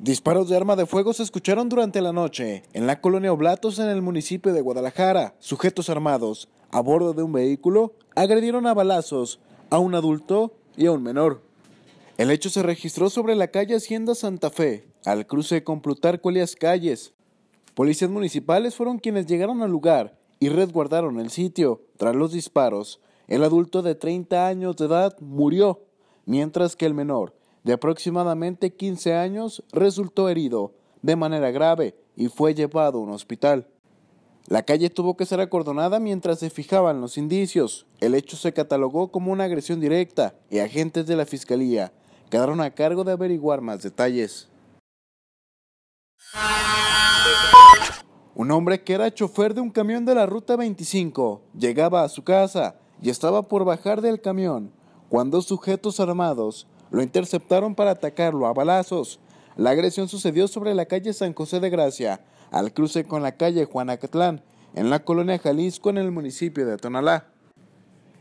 Disparos de arma de fuego se escucharon durante la noche en la colonia Oblatos en el municipio de Guadalajara. Sujetos armados a bordo de un vehículo agredieron a balazos a un adulto y a un menor. El hecho se registró sobre la calle Hacienda Santa Fe, al cruce con Plutarco Elias Calles. Policías municipales fueron quienes llegaron al lugar y resguardaron el sitio. Tras los disparos, el adulto de 30 años de edad murió, mientras que el menor de aproximadamente 15 años, resultó herido de manera grave y fue llevado a un hospital. La calle tuvo que ser acordonada mientras se fijaban los indicios. El hecho se catalogó como una agresión directa y agentes de la fiscalía quedaron a cargo de averiguar más detalles. Un hombre que era chofer de un camión de la Ruta 25 llegaba a su casa y estaba por bajar del camión cuando sujetos armados lo interceptaron para atacarlo a balazos. La agresión sucedió sobre la calle San José de Gracia, al cruce con la calle Juanacatlán, en la colonia Jalisco, en el municipio de Tonalá.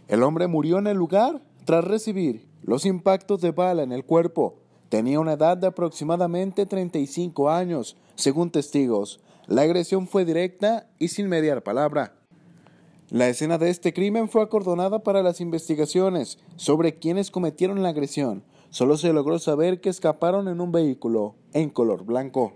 El hombre murió en el lugar tras recibir los impactos de bala en el cuerpo. Tenía una edad de aproximadamente 35 años, según testigos. La agresión fue directa y sin mediar palabra. La escena de este crimen fue acordonada para las investigaciones sobre quienes cometieron la agresión, Solo se logró saber que escaparon en un vehículo en color blanco.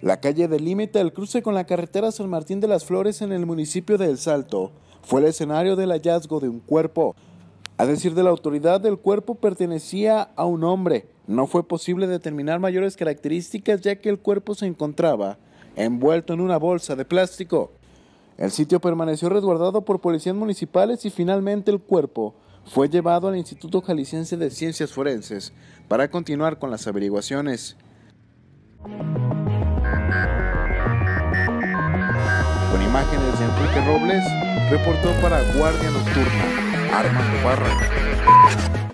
La calle del límite al cruce con la carretera San Martín de las Flores en el municipio de El Salto. Fue el escenario del hallazgo de un cuerpo. A decir de la autoridad, el cuerpo pertenecía a un hombre. No fue posible determinar mayores características ya que el cuerpo se encontraba envuelto en una bolsa de plástico. El sitio permaneció resguardado por policías municipales y finalmente el cuerpo fue llevado al Instituto Jalisciense de Ciencias Forenses para continuar con las averiguaciones. Con imágenes de Enrique Robles, reportó para Guardia Nocturna, de Barra.